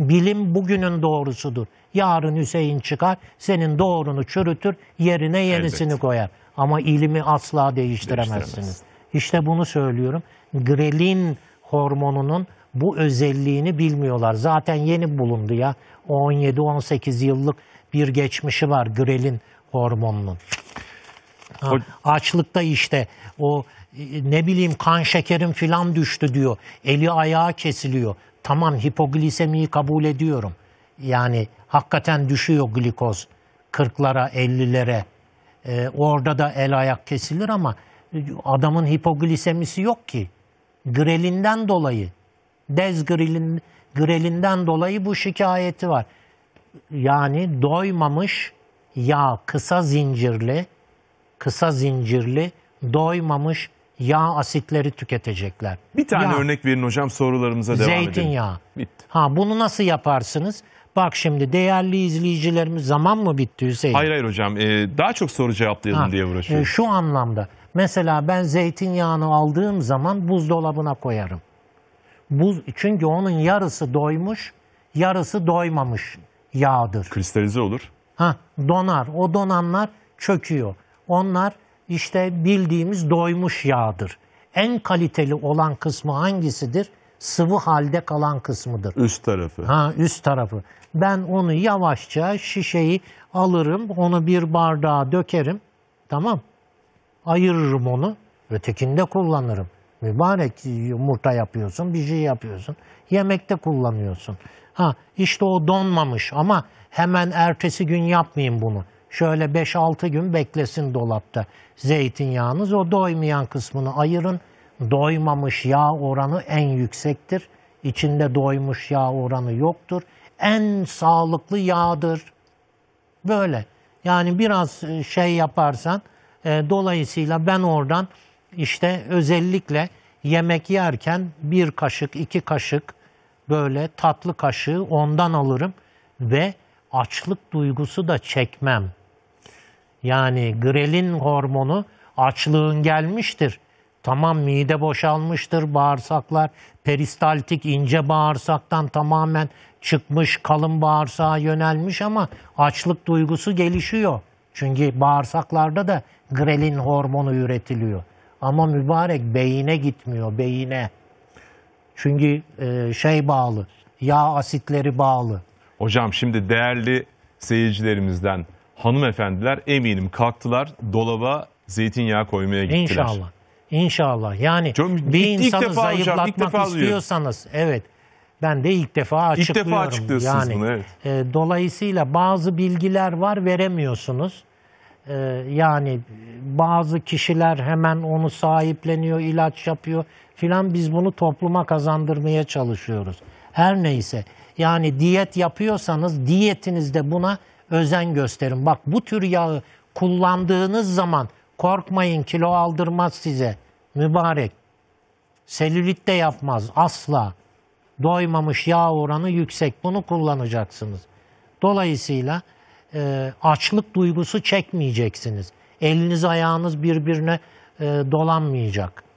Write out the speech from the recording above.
Bilim bugünün doğrusudur. Yarın Hüseyin çıkar, senin doğrunu çürütür, yerine yenisini Elbet. koyar. Ama ilimi asla değiştiremezsiniz. Değiştiremez. İşte bunu söylüyorum. Grelin hormonunun bu özelliğini bilmiyorlar. Zaten yeni bulundu ya. 17-18 yıllık bir geçmişi var grelin hormonunun. Ha, açlıkta işte o e, ne bileyim kan şekerim filan düştü diyor. Eli ayağı kesiliyor tamam hipoglisemiyi kabul ediyorum. Yani hakikaten düşüyor glikoz 40'lara 50'lere. E, ee, orada da el ayak kesilir ama adamın hipoglisemisi yok ki. Grelinden dolayı, dezgrelin, grelinden dolayı bu şikayeti var. Yani doymamış yağ, kısa zincirli, kısa zincirli doymamış yağ asitleri tüketecekler. Bir tane Yağ. örnek verin hocam sorularımıza devam edelim. Zeytinyağı. Bitti. Ha bunu nasıl yaparsınız? Bak şimdi değerli izleyicilerimiz zaman mı bitti Hüseyin? Hayır hayır hocam e, daha çok soru cevaplayalım Ha, diye uğraşıyorum. E, şu anlamda. Mesela ben zeytinyağını aldığım zaman buzdolabına koyarım. Buz, çünkü onun yarısı doymuş, yarısı doymamış yağdır. Kristalize olur. Ha, donar. O donanlar çöküyor. Onlar işte bildiğimiz doymuş yağdır. En kaliteli olan kısmı hangisidir? Sıvı halde kalan kısmıdır. Üst tarafı. Ha üst tarafı. Ben onu yavaşça şişeyi alırım, onu bir bardağa dökerim. Tamam. Ayırırım onu. Ötekinde kullanırım. Mübarek yumurta yapıyorsun, bir şey yapıyorsun. Yemekte kullanıyorsun. Ha işte o donmamış ama hemen ertesi gün yapmayın bunu şöyle 5-6 gün beklesin dolapta zeytinyağınız. O doymayan kısmını ayırın. Doymamış yağ oranı en yüksektir. İçinde doymuş yağ oranı yoktur. En sağlıklı yağdır. Böyle. Yani biraz e, şey yaparsan e, dolayısıyla ben oradan işte özellikle yemek yerken bir kaşık, iki kaşık böyle tatlı kaşığı ondan alırım ve açlık duygusu da çekmem yani grelin hormonu açlığın gelmiştir. Tamam mide boşalmıştır, bağırsaklar peristaltik ince bağırsaktan tamamen çıkmış kalın bağırsağa yönelmiş ama açlık duygusu gelişiyor. Çünkü bağırsaklarda da grelin hormonu üretiliyor. Ama mübarek beyine gitmiyor, beyine. Çünkü e, şey bağlı, yağ asitleri bağlı. Hocam şimdi değerli seyircilerimizden hanımefendiler eminim kalktılar dolaba zeytinyağı koymaya gittiler. İnşallah. İnşallah. Yani Çok, bir ilk, insanı defa zayıflatmak ilk defa istiyorsanız evet ben de ilk defa açıklıyorum. İlk defa açıklıyorsunuz yani, bunu evet. E, dolayısıyla bazı bilgiler var veremiyorsunuz. E, yani bazı kişiler hemen onu sahipleniyor, ilaç yapıyor filan biz bunu topluma kazandırmaya çalışıyoruz. Her neyse yani diyet yapıyorsanız diyetinizde buna özen gösterin. Bak bu tür yağı kullandığınız zaman korkmayın kilo aldırmaz size. Mübarek. Selülit de yapmaz asla. Doymamış yağ oranı yüksek. Bunu kullanacaksınız. Dolayısıyla e, açlık duygusu çekmeyeceksiniz. Eliniz ayağınız birbirine e, dolanmayacak.